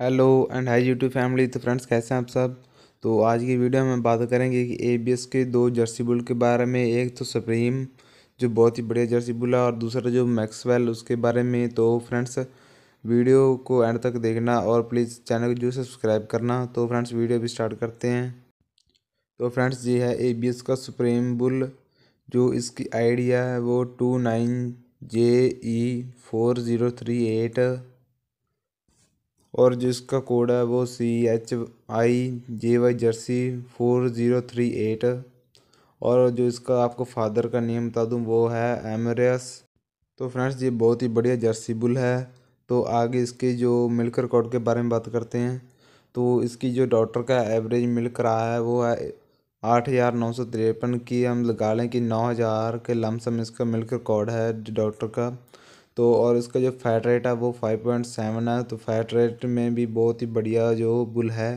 hello and hi YouTube family तो friends कैसे हैं आप सब तो आज की वीडियो में बात करेंगे कि ए के दो जर्सी बुल के बारे में एक तो सुप्रीम जो बहुत ही बढ़िया जर्सी बुल है और दूसरा जो मैक्सवेल उसके बारे में तो फ्रेंड्स वीडियो को एंड तक देखना और प्लीज़ चैनल को जो सब्सक्राइब करना तो फ्रेंड्स वीडियो भी स्टार्ट करते हैं तो फ्रेंड्स ये है ए का सुप्रीम बुल जो इसकी आइडिया है वो two nine J E four zero three eight और जिसका कोड है वो C H I J Y jersey four zero three eight और जो इसका आपको फादर का नेम बता दूँ वो है एमरेस तो फ्रेंड्स ये बहुत ही बढ़िया जर्सी बुल है तो आगे इसके जो मिल्क रिकॉर्ड के बारे में बात करते हैं तो इसकी जो डॉक्टर का एवरेज मिल्क रहा है वो है आठ हज़ार नौ सौ तिरपन की हम लगा लें कि नौ हज़ार के लमसम इसका मिल्क रिकॉर्ड है डॉक्टर का तो और इसका जो फैट रेट है वो फाइव पॉइंट सेवन है तो फैट रेट में भी बहुत ही बढ़िया जो बुल है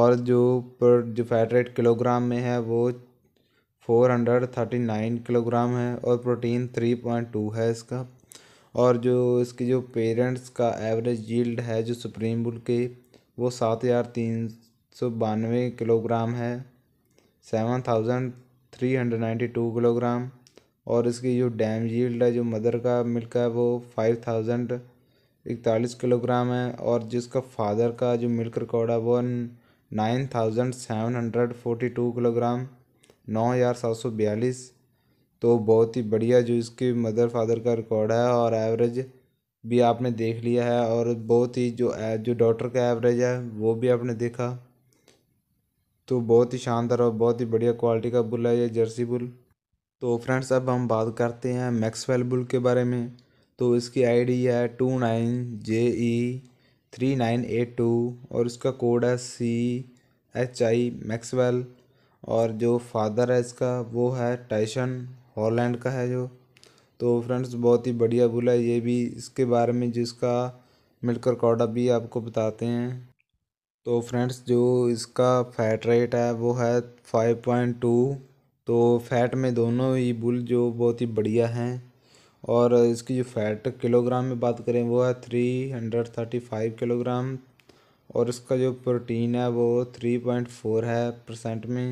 और जो पर जो फैट रेट किलोग्राम में है वो four hundred thirty nine kilogram है और प्रोटीन थ्री पॉइंट टू है इसका और जो इसकी जो पेरेंट्स का एवरेज यील्ड है जो सुप्रीम बुल की वो सात हज़ार तीन सौ बानवे किलोग्राम है seven thousand three hundred ninety two kilogram और इसकी जो डैम यील्ड है जो मदर का मिल्क है वो फाइव थाउजेंड इकतालीस किलोग्राम है और जिसका फादर का जो मिल्क रिकॉर्ड है वो nine thousand seven hundred forty two kilogram नौ हज़ार सात सौ बयालीस तो बहुत ही बढ़िया जो इसके मदर फादर का रिकॉर्ड है और एवरेज भी आपने देख लिया है और बहुत ही जो जो डॉटर का एवरेज है वो भी आपने देखा तो बहुत ही शानदार और बहुत ही बढ़िया क्वालिटी का बुल है ये जर्सी बुल तो फ्रेंड्स अब हम बात करते हैं मैक्सवेल बुल के बारे में तो इसकी आईडी है two nine J E three nine eight two और इसका कोड है सी एच आई मैक्सवेल और जो फादर है इसका वो है टाइशन हॉलैंड का है जो तो फ्रेंड्स बहुत ही बढ़िया बुल है ये भी इसके बारे में जिसका मिलकर कॉडा भी आपको बताते हैं तो फ्रेंड्स जो इसका फैट रेट है वो है फाइव पॉइंट टू तो फैट में दोनों ही बुल जो बहुत ही बढ़िया हैं और इसकी जो फैट किलोग्राम में बात करें वो है three hundred thirty five kilogram और इसका जो प्रोटीन है वो थ्री पॉइंट फोर है परसेंट में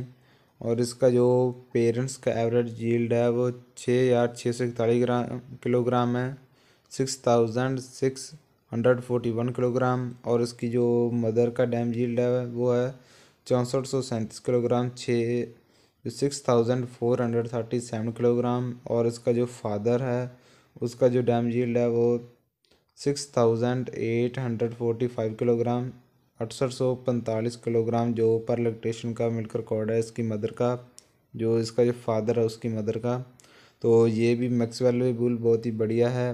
और इसका जो पेरेंट्स का एवरेज जील्ड है वो छः हजार छः सौ इकतालीस ग्राम किलोग्राम है six thousand six hundred forty one kilogram और इसकी जो मदर का डैम जील्ड है वो है चौंसठ सौ सैंतीस किलोग्राम छः जो six thousand four hundred thirty seven kilogram और इसका जो फादर है उसका जो डैम जील्ड है वो six thousand eight hundred forty five kilogram अठसठ सौ पैंतालीस किलोग्राम जो पर लैक्टेशन का मिल्क रिकॉर्ड है इसकी मदर का जो इसका जो फादर है उसकी मदर का तो ये भी मैक्स वैल्यू बुल बहुत ही बढ़िया है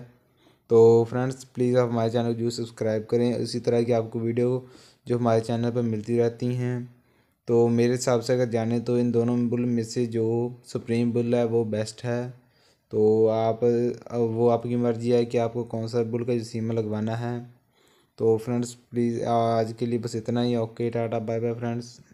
तो फ्रेंड्स प्लीज़ आप हमारे चैनल को जो सब्सक्राइब करें इसी तरह की आपको वीडियो जो हमारे चैनल पर मिलती रहती हैं तो मेरे हिसाब से अगर जाने तो इन दोनों बुल में से जो सुप्रीम बुल है वो बेस्ट है तो आप वो आपकी मर्ज़ी है कि आपको कौन सा बुल का सीमा लगवाना है तो फ्रेंड्स प्लीज़ आज के लिए बस इतना ही okay tata bye bye friends